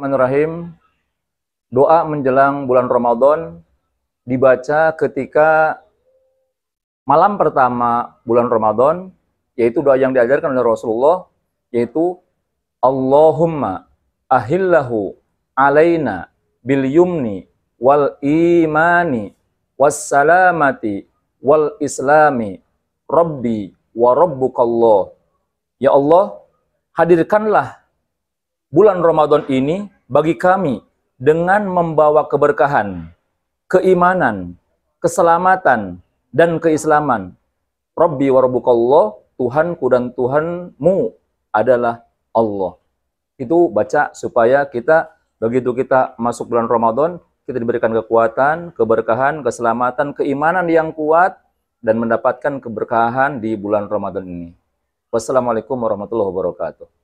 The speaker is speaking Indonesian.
Bismillahirrahmanirrahim. Doa menjelang bulan Ramadan dibaca ketika malam pertama bulan Ramadan, yaitu doa yang diajarkan oleh Rasulullah, yaitu Allahumma ahillahu alaina bil yumni wal imani was salamati wal islami rabbi wa rabbukallah. Ya Allah, hadirkanlah bulan Ramadan ini bagi kami dengan membawa keberkahan, keimanan, keselamatan, dan keislaman. Rabbi wa Rabbukallah, Tuhanku dan Tuhanmu adalah Allah. Itu baca supaya kita begitu kita masuk bulan Ramadan, kita diberikan kekuatan, keberkahan, keselamatan, keimanan yang kuat, dan mendapatkan keberkahan di bulan Ramadan ini. Wassalamualaikum warahmatullahi wabarakatuh.